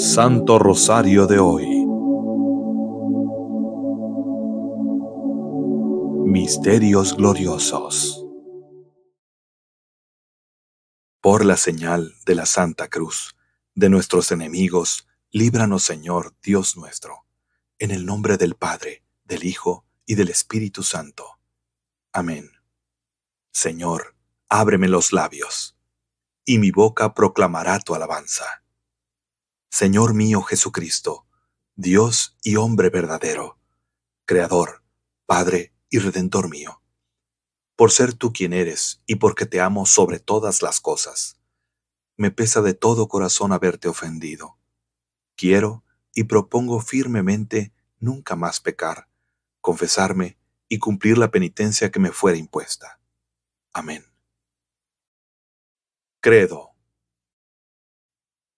Santo Rosario de hoy. Misterios gloriosos. Por la señal de la Santa Cruz, de nuestros enemigos, líbranos Señor Dios nuestro, en el nombre del Padre, del Hijo y del Espíritu Santo. Amén. Señor, ábreme los labios, y mi boca proclamará tu alabanza. Señor mío Jesucristo, Dios y hombre verdadero, Creador, Padre y Redentor mío, por ser tú quien eres y porque te amo sobre todas las cosas. Me pesa de todo corazón haberte ofendido. Quiero y propongo firmemente nunca más pecar, confesarme y cumplir la penitencia que me fuera impuesta. Amén. Credo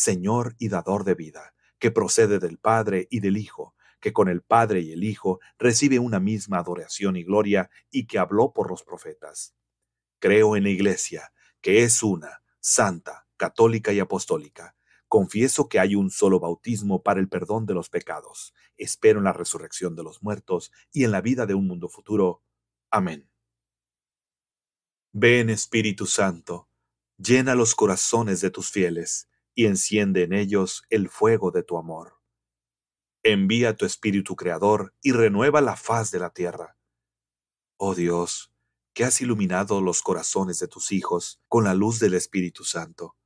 Señor y dador de vida, que procede del Padre y del Hijo, que con el Padre y el Hijo recibe una misma adoración y gloria y que habló por los profetas. Creo en la Iglesia, que es una, santa, católica y apostólica. Confieso que hay un solo bautismo para el perdón de los pecados. Espero en la resurrección de los muertos y en la vida de un mundo futuro. Amén. Ven Espíritu Santo, llena los corazones de tus fieles y enciende en ellos el fuego de tu amor. Envía tu espíritu creador y renueva la faz de la tierra. Oh Dios, que has iluminado los corazones de tus hijos con la luz del Espíritu Santo.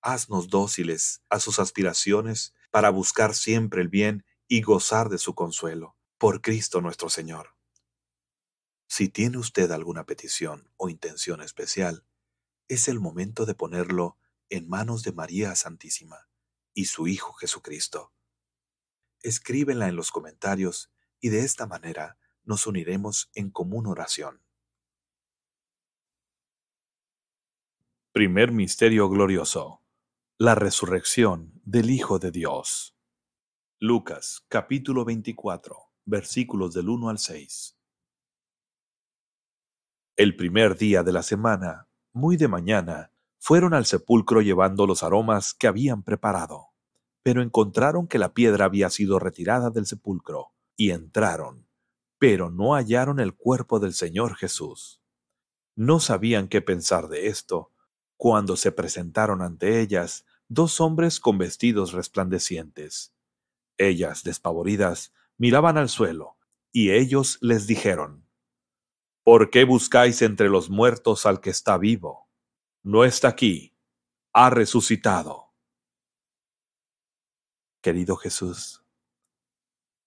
Haznos dóciles a sus aspiraciones para buscar siempre el bien y gozar de su consuelo. Por Cristo nuestro Señor. Si tiene usted alguna petición o intención especial, es el momento de ponerlo en manos de María Santísima y su Hijo Jesucristo. Escríbenla en los comentarios y de esta manera nos uniremos en común oración. Primer Misterio Glorioso. La resurrección del Hijo de Dios. Lucas capítulo 24 versículos del 1 al 6. El primer día de la semana, muy de mañana, fueron al sepulcro llevando los aromas que habían preparado, pero encontraron que la piedra había sido retirada del sepulcro, y entraron, pero no hallaron el cuerpo del Señor Jesús. No sabían qué pensar de esto, cuando se presentaron ante ellas dos hombres con vestidos resplandecientes. Ellas, despavoridas, miraban al suelo, y ellos les dijeron, ¿Por qué buscáis entre los muertos al que está vivo? no está aquí, ha resucitado. Querido Jesús,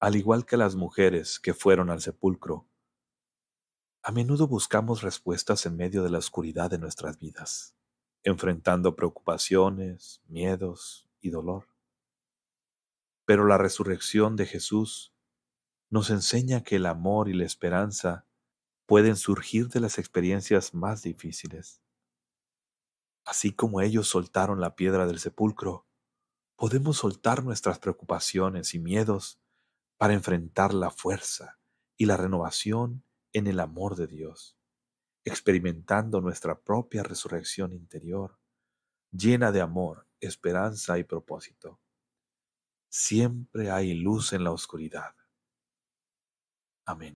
al igual que las mujeres que fueron al sepulcro, a menudo buscamos respuestas en medio de la oscuridad de nuestras vidas, enfrentando preocupaciones, miedos y dolor. Pero la resurrección de Jesús nos enseña que el amor y la esperanza pueden surgir de las experiencias más difíciles. Así como ellos soltaron la piedra del sepulcro, podemos soltar nuestras preocupaciones y miedos para enfrentar la fuerza y la renovación en el amor de Dios, experimentando nuestra propia resurrección interior, llena de amor, esperanza y propósito. Siempre hay luz en la oscuridad. Amén.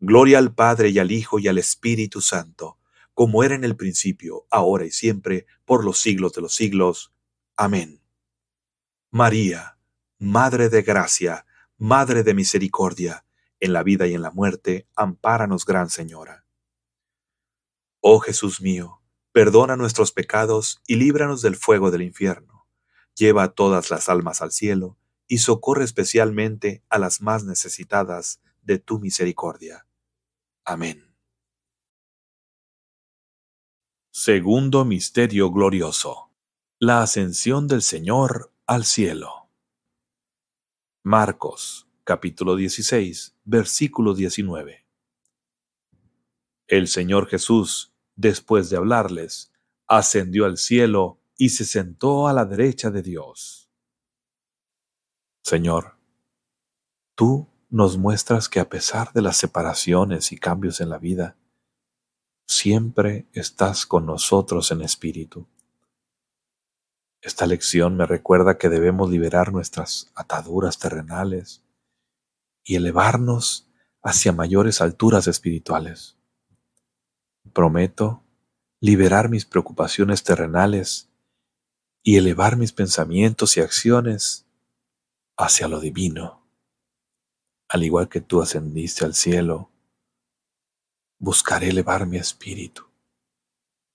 Gloria al Padre y al Hijo y al Espíritu Santo, como era en el principio, ahora y siempre, por los siglos de los siglos. Amén. María, Madre de Gracia, Madre de Misericordia, en la vida y en la muerte, ampáranos, Gran Señora. Oh Jesús mío, perdona nuestros pecados y líbranos del fuego del infierno. Lleva a todas las almas al cielo y socorre especialmente a las más necesitadas de tu misericordia. Amén. Segundo Misterio Glorioso. La ascensión del Señor al cielo. Marcos capítulo 16, versículo 19. El Señor Jesús, después de hablarles, ascendió al cielo y se sentó a la derecha de Dios. Señor, tú nos muestras que a pesar de las separaciones y cambios en la vida, siempre estás con nosotros en espíritu. Esta lección me recuerda que debemos liberar nuestras ataduras terrenales y elevarnos hacia mayores alturas espirituales. Prometo liberar mis preocupaciones terrenales y elevar mis pensamientos y acciones hacia lo divino al igual que tú ascendiste al cielo, buscaré elevar mi espíritu,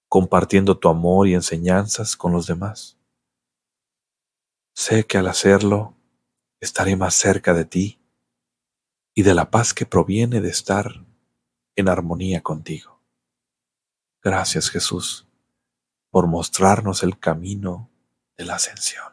compartiendo tu amor y enseñanzas con los demás. Sé que al hacerlo estaré más cerca de ti y de la paz que proviene de estar en armonía contigo. Gracias Jesús por mostrarnos el camino de la ascensión.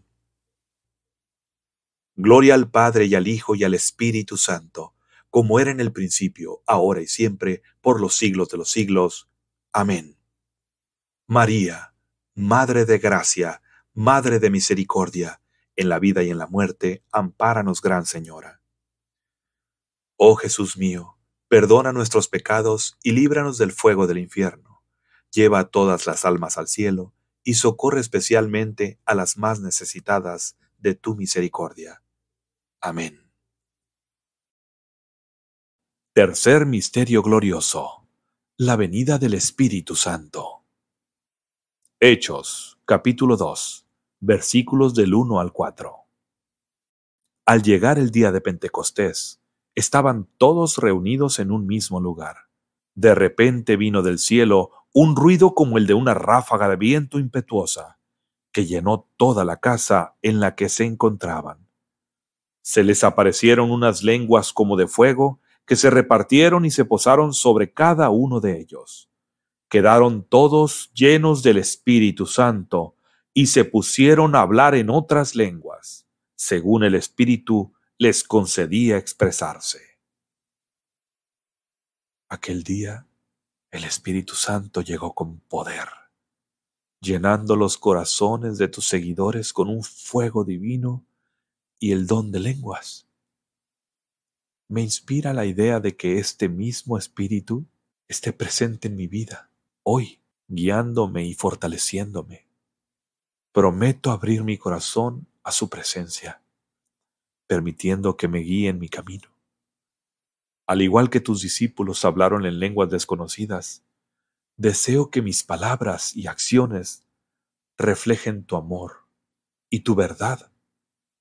Gloria al Padre y al Hijo y al Espíritu Santo, como era en el principio, ahora y siempre, por los siglos de los siglos. Amén. María, Madre de Gracia, Madre de Misericordia, en la vida y en la muerte, ampáranos, Gran Señora. Oh Jesús mío, perdona nuestros pecados y líbranos del fuego del infierno. Lleva a todas las almas al cielo y socorre especialmente a las más necesitadas de tu misericordia. Amén. Tercer Misterio Glorioso. La venida del Espíritu Santo. Hechos, capítulo 2, versículos del 1 al 4. Al llegar el día de Pentecostés, estaban todos reunidos en un mismo lugar. De repente vino del cielo un ruido como el de una ráfaga de viento impetuosa, que llenó toda la casa en la que se encontraban. Se les aparecieron unas lenguas como de fuego, que se repartieron y se posaron sobre cada uno de ellos. Quedaron todos llenos del Espíritu Santo, y se pusieron a hablar en otras lenguas, según el Espíritu les concedía expresarse. Aquel día el Espíritu Santo llegó con poder, llenando los corazones de tus seguidores con un fuego divino y el don de lenguas. Me inspira la idea de que este mismo Espíritu esté presente en mi vida, hoy, guiándome y fortaleciéndome. Prometo abrir mi corazón a su presencia, permitiendo que me guíe en mi camino. Al igual que tus discípulos hablaron en lenguas desconocidas, deseo que mis palabras y acciones reflejen tu amor y tu verdad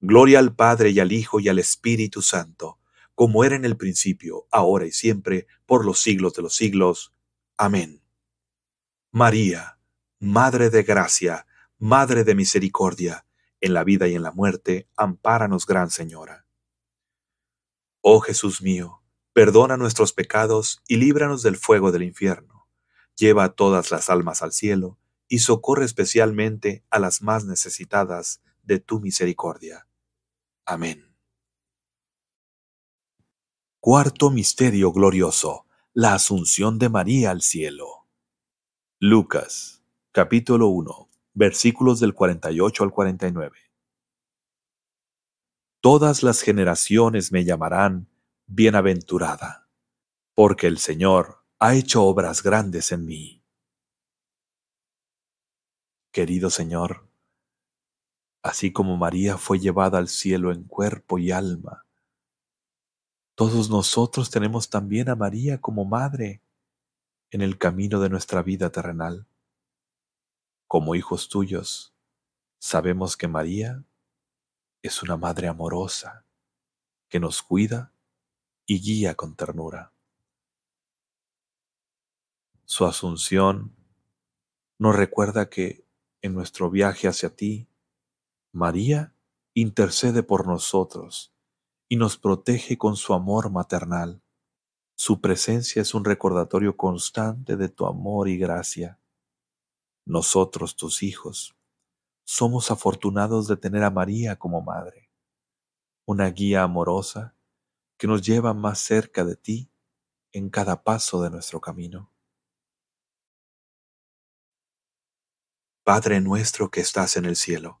Gloria al Padre y al Hijo y al Espíritu Santo, como era en el principio, ahora y siempre, por los siglos de los siglos. Amén. María, Madre de Gracia, Madre de Misericordia, en la vida y en la muerte, ampáranos, Gran Señora. Oh Jesús mío, perdona nuestros pecados y líbranos del fuego del infierno. Lleva a todas las almas al cielo y socorre especialmente a las más necesitadas de tu misericordia. Amén. Cuarto Misterio Glorioso. La Asunción de María al Cielo. Lucas, capítulo 1, versículos del 48 al 49. Todas las generaciones me llamarán bienaventurada, porque el Señor ha hecho obras grandes en mí. Querido Señor, Así como María fue llevada al cielo en cuerpo y alma, todos nosotros tenemos también a María como madre en el camino de nuestra vida terrenal. Como hijos tuyos, sabemos que María es una madre amorosa que nos cuida y guía con ternura. Su asunción nos recuerda que en nuestro viaje hacia ti María intercede por nosotros y nos protege con su amor maternal. Su presencia es un recordatorio constante de tu amor y gracia. Nosotros, tus hijos, somos afortunados de tener a María como madre, una guía amorosa que nos lleva más cerca de ti en cada paso de nuestro camino. Padre nuestro que estás en el cielo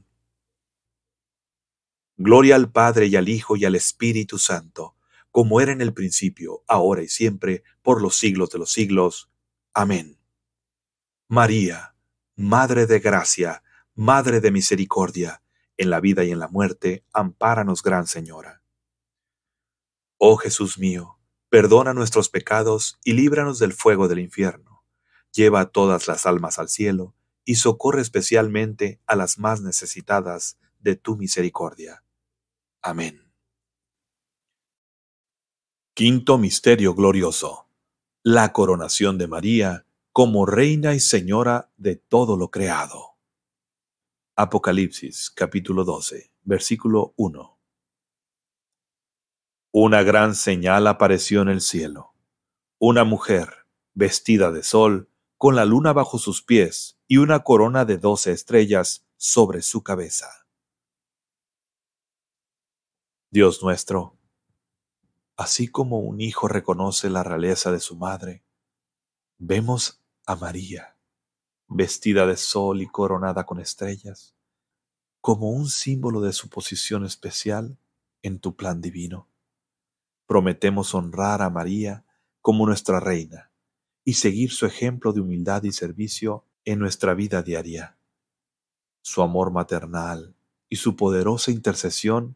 Gloria al Padre y al Hijo y al Espíritu Santo, como era en el principio, ahora y siempre, por los siglos de los siglos. Amén. María, Madre de Gracia, Madre de Misericordia, en la vida y en la muerte, ampáranos, Gran Señora. Oh Jesús mío, perdona nuestros pecados y líbranos del fuego del infierno. Lleva a todas las almas al cielo y socorre especialmente a las más necesitadas de tu misericordia. Amén. Quinto Misterio Glorioso. La coronación de María como Reina y Señora de todo lo creado. Apocalipsis capítulo 12, versículo 1. Una gran señal apareció en el cielo. Una mujer, vestida de sol, con la luna bajo sus pies y una corona de doce estrellas sobre su cabeza. Dios nuestro, así como un hijo reconoce la realeza de su madre, vemos a María, vestida de sol y coronada con estrellas, como un símbolo de su posición especial en tu plan divino. Prometemos honrar a María como nuestra reina y seguir su ejemplo de humildad y servicio en nuestra vida diaria. Su amor maternal y su poderosa intercesión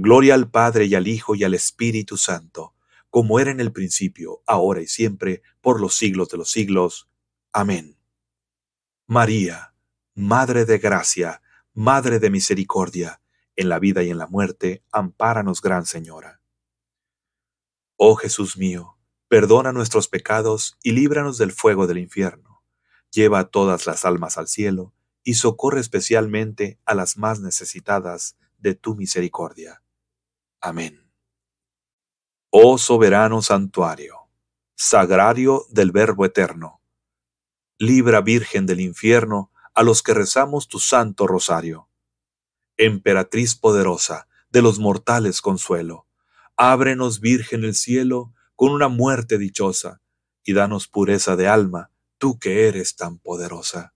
Gloria al Padre y al Hijo y al Espíritu Santo, como era en el principio, ahora y siempre, por los siglos de los siglos. Amén. María, Madre de Gracia, Madre de Misericordia, en la vida y en la muerte, ampáranos, Gran Señora. Oh Jesús mío, perdona nuestros pecados y líbranos del fuego del infierno. Lleva a todas las almas al cielo y socorre especialmente a las más necesitadas de tu misericordia. Amén. Oh soberano santuario, sagrario del Verbo Eterno, libra Virgen del infierno a los que rezamos tu santo rosario. Emperatriz poderosa, de los mortales consuelo, ábrenos Virgen el cielo con una muerte dichosa, y danos pureza de alma, tú que eres tan poderosa.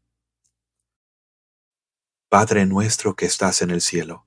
Padre nuestro que estás en el cielo,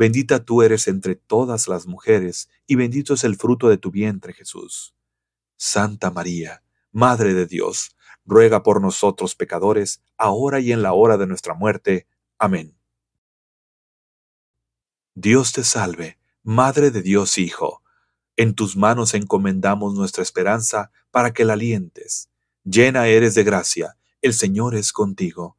Bendita tú eres entre todas las mujeres, y bendito es el fruto de tu vientre, Jesús. Santa María, Madre de Dios, ruega por nosotros pecadores, ahora y en la hora de nuestra muerte. Amén. Dios te salve, Madre de Dios Hijo. En tus manos encomendamos nuestra esperanza para que la alientes. Llena eres de gracia, el Señor es contigo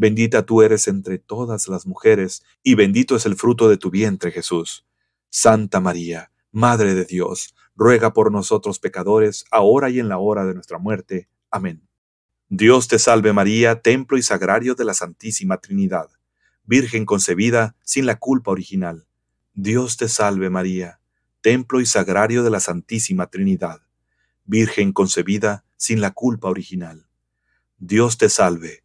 Bendita tú eres entre todas las mujeres, y bendito es el fruto de tu vientre, Jesús. Santa María, Madre de Dios, ruega por nosotros pecadores, ahora y en la hora de nuestra muerte. Amén. Dios te salve María, templo y sagrario de la Santísima Trinidad, Virgen concebida sin la culpa original. Dios te salve María, templo y sagrario de la Santísima Trinidad, Virgen concebida sin la culpa original. Dios te salve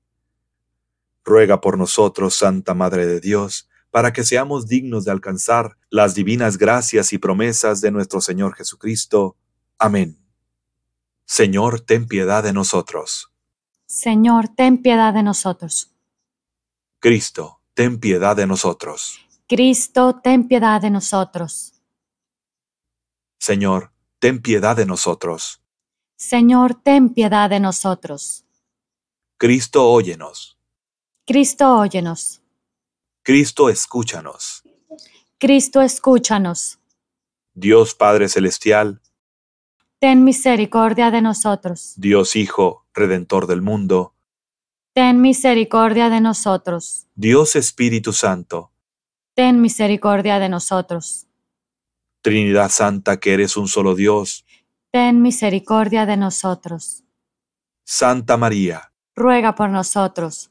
ruega por nosotros, Santa Madre de Dios, para que seamos dignos de alcanzar las divinas gracias y promesas de nuestro Señor Jesucristo. Amén. Señor, ten piedad de nosotros. Señor, ten piedad de nosotros. Cristo, ten piedad de nosotros. Cristo, ten piedad de nosotros. Señor, ten piedad de nosotros. Señor, ten piedad de nosotros. Cristo, óyenos. Cristo, óyenos. Cristo, escúchanos. Cristo, escúchanos. Dios Padre Celestial, ten misericordia de nosotros. Dios Hijo, Redentor del mundo, ten misericordia de nosotros. Dios Espíritu Santo, ten misericordia de nosotros. Trinidad Santa, que eres un solo Dios, ten misericordia de nosotros. Santa María, ruega por nosotros.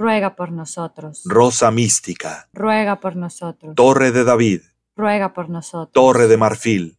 ruega por nosotros. Rosa mística, ruega por nosotros. Torre de David, ruega por nosotros. Torre de marfil,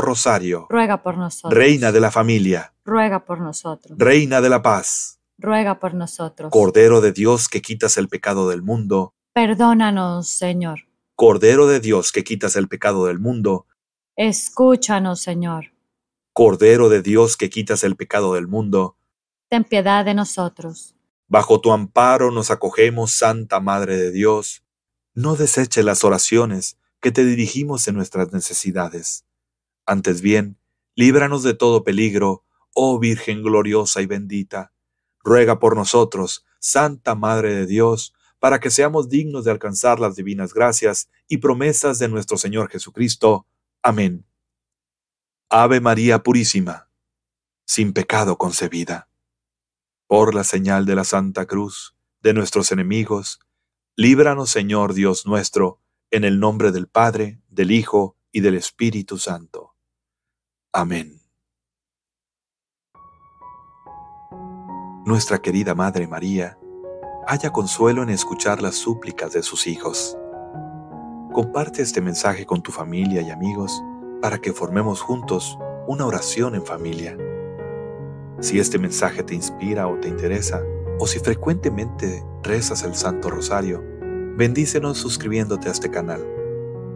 Rosario, ruega por nosotros. Reina de la familia, ruega por nosotros. Reina de la paz, ruega por nosotros. Cordero de Dios que quitas el pecado del mundo, perdónanos, Señor. Cordero de Dios que quitas el pecado del mundo, escúchanos, Señor. Cordero de Dios que quitas el pecado del mundo, ten piedad de nosotros. Bajo tu amparo nos acogemos, Santa Madre de Dios. No deseche las oraciones que te dirigimos en nuestras necesidades. Antes bien, líbranos de todo peligro, oh Virgen gloriosa y bendita. Ruega por nosotros, Santa Madre de Dios, para que seamos dignos de alcanzar las divinas gracias y promesas de nuestro Señor Jesucristo. Amén. Ave María Purísima, sin pecado concebida. Por la señal de la Santa Cruz, de nuestros enemigos, líbranos Señor Dios nuestro, en el nombre del Padre, del Hijo y del Espíritu Santo. Amén. Nuestra querida Madre María, haya consuelo en escuchar las súplicas de sus hijos. Comparte este mensaje con tu familia y amigos para que formemos juntos una oración en familia. Si este mensaje te inspira o te interesa, o si frecuentemente rezas el Santo Rosario, bendícenos suscribiéndote a este canal.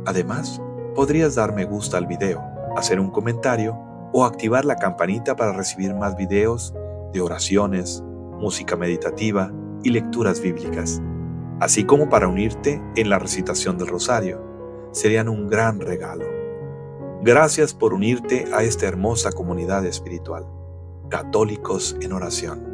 Además, podrías dar me gusta al video hacer un comentario o activar la campanita para recibir más videos de oraciones, música meditativa y lecturas bíblicas, así como para unirte en la recitación del rosario. Serían un gran regalo. Gracias por unirte a esta hermosa comunidad espiritual. Católicos en oración.